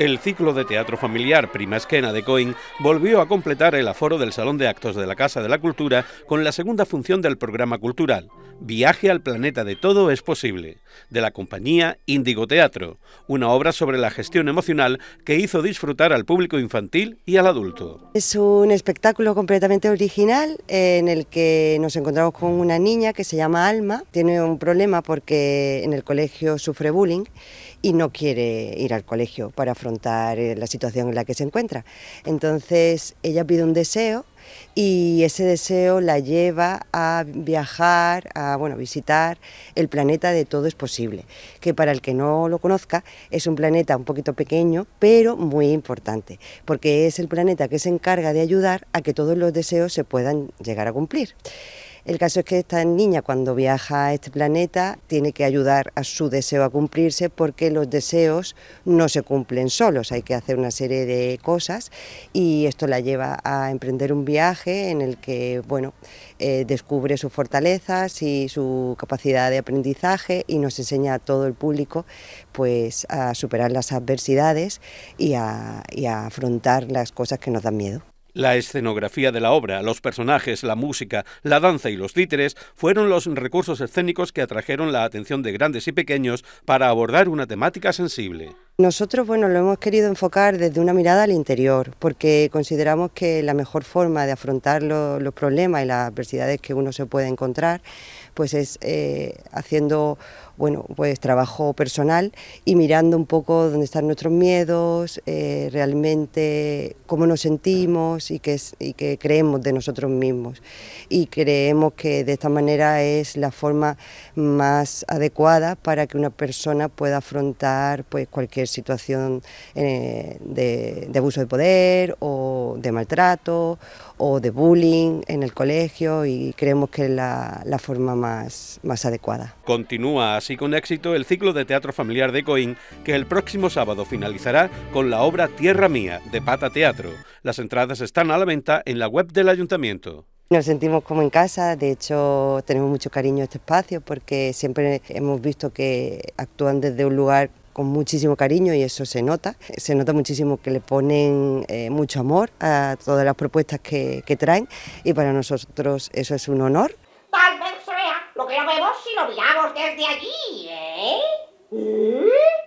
El ciclo de teatro familiar Prima Esquena de Coin volvió a completar el aforo del Salón de Actos de la Casa de la Cultura con la segunda función del programa cultural, Viaje al planeta de todo es posible, de la compañía Índigo Teatro, una obra sobre la gestión emocional que hizo disfrutar al público infantil y al adulto. Es un espectáculo completamente original en el que nos encontramos con una niña que se llama Alma, tiene un problema porque en el colegio sufre bullying y no quiere ir al colegio para afrontar eh, la situación en la que se encuentra. Entonces ella pide un deseo y ese deseo la lleva a viajar, a bueno, visitar el planeta de Todo es Posible, que para el que no lo conozca es un planeta un poquito pequeño, pero muy importante, porque es el planeta que se encarga de ayudar a que todos los deseos se puedan llegar a cumplir. El caso es que esta niña cuando viaja a este planeta tiene que ayudar a su deseo a cumplirse porque los deseos no se cumplen solos, hay que hacer una serie de cosas y esto la lleva a emprender un viaje en el que bueno, eh, descubre sus fortalezas y su capacidad de aprendizaje y nos enseña a todo el público pues, a superar las adversidades y a afrontar las cosas que nos dan miedo. La escenografía de la obra, los personajes, la música, la danza y los títeres fueron los recursos escénicos que atrajeron la atención de grandes y pequeños para abordar una temática sensible. Nosotros bueno, lo hemos querido enfocar desde una mirada al interior, porque consideramos que la mejor forma de afrontar los problemas y las adversidades que uno se puede encontrar pues es eh, haciendo bueno, pues trabajo personal y mirando un poco dónde están nuestros miedos, eh, realmente cómo nos sentimos y qué, es, y creemos de nosotros mismos. Y creemos que de esta manera es la forma más adecuada para que una persona pueda afrontar pues, cualquier situación eh, de, abuso de poder o de maltrato o de bullying en el colegio y creemos que es la, la forma más, más adecuada. Continúa así con éxito el ciclo de teatro familiar de Coín que el próximo sábado finalizará con la obra Tierra Mía de Pata Teatro. Las entradas están a la venta en la web del ayuntamiento. Nos sentimos como en casa, de hecho tenemos mucho cariño a este espacio porque siempre hemos visto que actúan desde un lugar con muchísimo cariño y eso se nota. Se nota muchísimo que le ponen eh, mucho amor a todas las propuestas que, traen y para nosotros eso es un honor. Tal vez sea lo que lo vemos si lo miramos desde allí, ¿eh? ¿Mm?